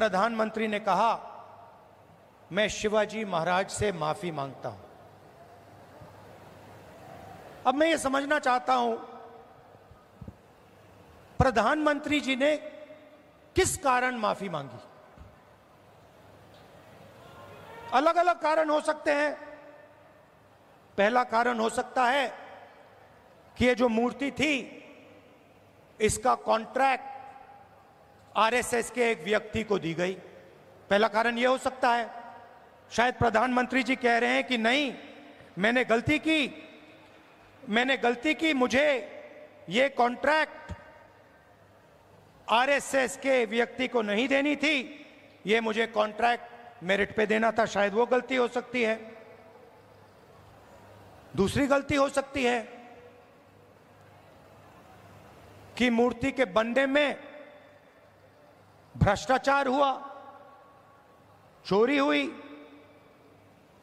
प्रधानमंत्री ने कहा मैं शिवाजी महाराज से माफी मांगता हूं अब मैं ये समझना चाहता हूं प्रधानमंत्री जी ने किस कारण माफी मांगी अलग अलग कारण हो सकते हैं पहला कारण हो सकता है कि ये जो मूर्ति थी इसका कॉन्ट्रैक्ट आरएसएस के एक व्यक्ति को दी गई पहला कारण यह हो सकता है शायद प्रधानमंत्री जी कह रहे हैं कि नहीं मैंने गलती की मैंने गलती की मुझे ये कॉन्ट्रैक्ट आरएसएस के व्यक्ति को नहीं देनी थी ये मुझे कॉन्ट्रैक्ट मेरिट पे देना था शायद वो गलती हो सकती है दूसरी गलती हो सकती है कि मूर्ति के बंदे में भ्रष्टाचार हुआ चोरी हुई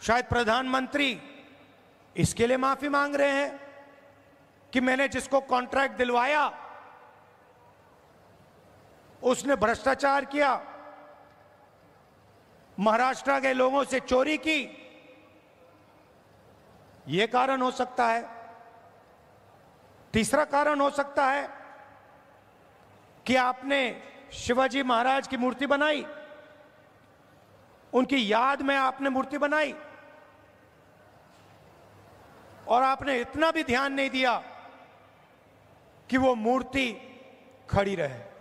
शायद प्रधानमंत्री इसके लिए माफी मांग रहे हैं कि मैंने जिसको कॉन्ट्रैक्ट दिलवाया उसने भ्रष्टाचार किया महाराष्ट्र के लोगों से चोरी की यह कारण हो सकता है तीसरा कारण हो सकता है कि आपने शिवाजी महाराज की मूर्ति बनाई उनकी याद में आपने मूर्ति बनाई और आपने इतना भी ध्यान नहीं दिया कि वो मूर्ति खड़ी रहे